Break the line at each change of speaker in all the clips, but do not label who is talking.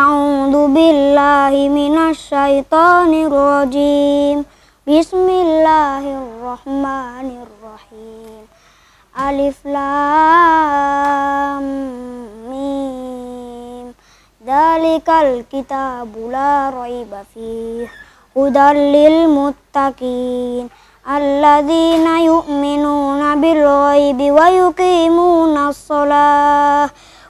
أعوذ بالله من الشيطان الرجيم بسم الله الرحمن الرحيم ألف لام ميم ذلك الكتاب لا ريب فيه هدى للمتقين الذين يؤمنون بالغيب ويقيمون الصلاة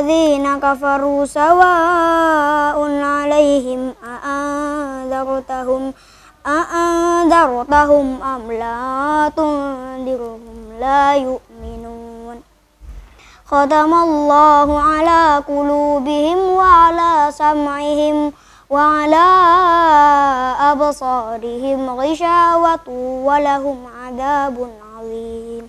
الذين كفروا سواء عليهم أأنذرتهم أأنذرتهم أم لا تنذرهم لا يؤمنون ختم الله على قلوبهم وعلى سمعهم وعلى أبصارهم غشاوة ولهم عذاب عظيم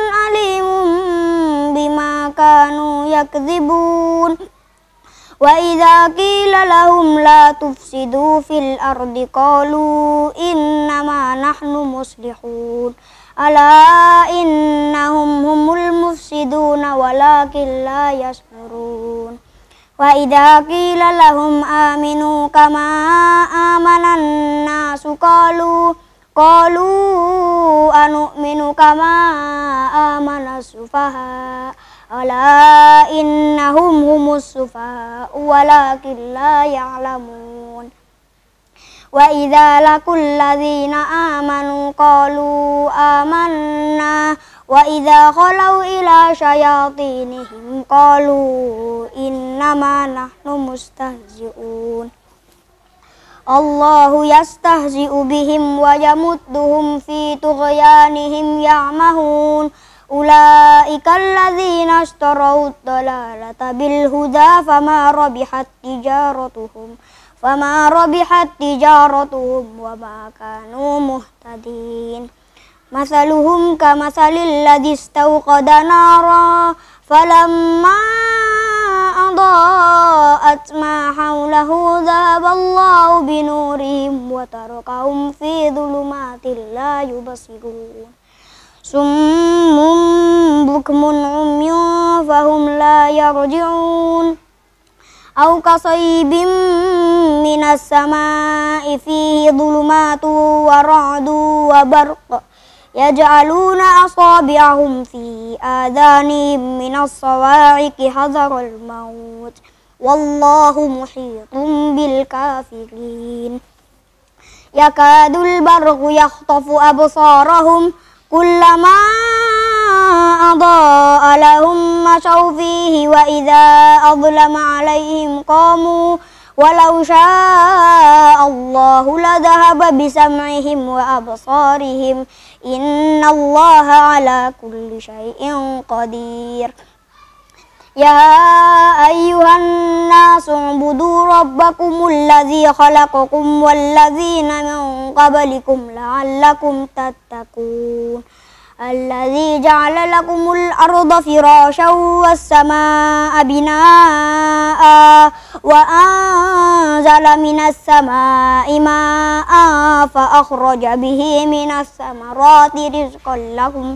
يكذبون وإذا قيل لهم لا تفسدوا في الأرض قالوا إنما نحن مصلحون ألا إنهم هم المفسدون ولكن لا يشعرون وإذا قيل لهم آمنوا كما آمن الناس قالوا قالوا أنؤمن كما آمن السفهاء ألا إنهم هم السفهاء ولكن لا يعلمون وإذا لقوا الذين آمنوا قالوا آمنا وإذا خلوا إلى شياطينهم قالوا إنما نحن مستهزئون الله يستهزئ بهم ويمدهم في طغيانهم يعمهون أولئك الذين اشتروا الضلالة بالهدى فما ربحت تجارتهم فما ربحت تجارتهم وما كانوا مهتدين مثلهم كمثل الذي استوقد نارا فلما أضاءت ما حوله ذهب الله بنورهم وتركهم في ظلمات لا يبصرون صم بكم عمي فهم لا يرجعون أو كصيب من السماء فيه ظلمات ورعد وبرق يجعلون أصابعهم في آذانهم من الصواعق حذر الموت والله محيط بالكافرين يكاد البرق يخطف أبصارهم كلما أضاء لهم مشوا فيه وإذا أظلم عليهم قاموا ولو شاء الله لذهب بسمعهم وأبصارهم إن الله على كل شيء قدير يا أيها الناس اعبدوا ربكم الذي خلقكم والذين من قبلكم لعلكم تتقون الذي جعل لكم الأرض فراشا والسماء بناء وأنزل من السماء ماء فأخرج به من الثمرات رزقا لكم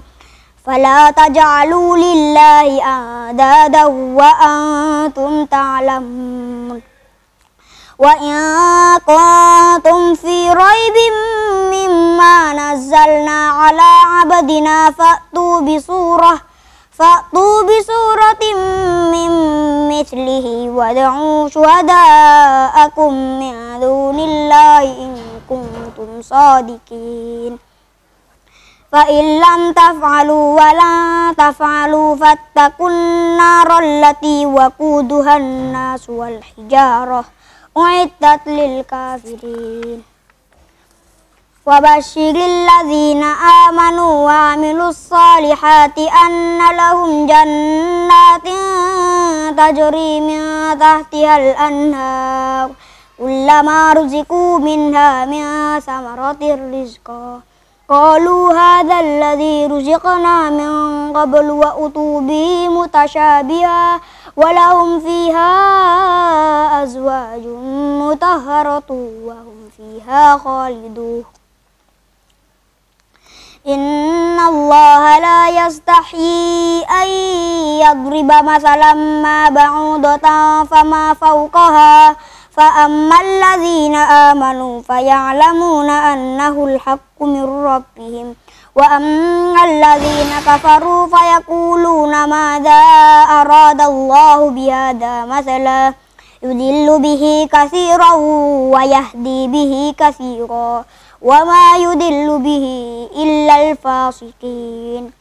فلا تجعلوا لله أندادا وأنتم تعلمون وإن كنتم في ريب مما نزلنا على عبدنا فأتوا بصورة فأتوا بصورة من مثله وادعوا شهداءكم من دون الله إن كنتم صادقين فإن لم تفعلوا ولن تفعلوا فاتقوا النار التي وقودها الناس والحجارة أعدت للكافرين وبشر الذين آمنوا وعملوا الصالحات أن لهم جنات تجري من تحتها الأنهار كلما رزقوا منها من ثمرة رزقا قالوا هذا الذي رزقنا من قبل وأتوا به متشابها ولهم فيها أزواج مطهرة وهم فيها خالدون إن الله لا يستحيي أن يضرب مثلا ما بعوضة فما فوقها فأما الذين آمنوا فيعلمون أنه الحق من ربهم وأما الذين كفروا فيقولون ماذا أراد الله بهذا مثلا يضل به كثيرا ويهدي به كثيرا وما يضل به إلا الفاسقين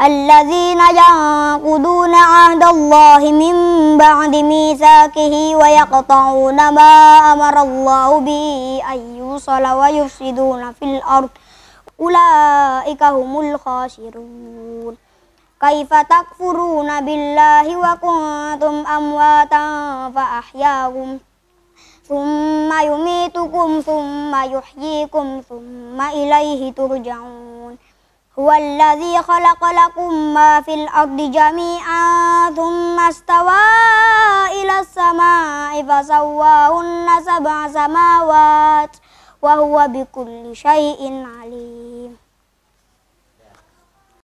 الذين ينقضون عهد الله من بعد ميثاقه ويقطعون ما أمر الله به أن يوصل ويفسدون في الأرض أولئك هم الخاسرون كيف تكفرون بالله وكنتم أمواتا فأحياكم ثم يميتكم ثم يحييكم ثم إليه ترجعون هو الذي خلق لكم ما في الأرض جميعا ثم استوى إلى السماء فسواهن سبع سماوات وهو بكل شيء عليم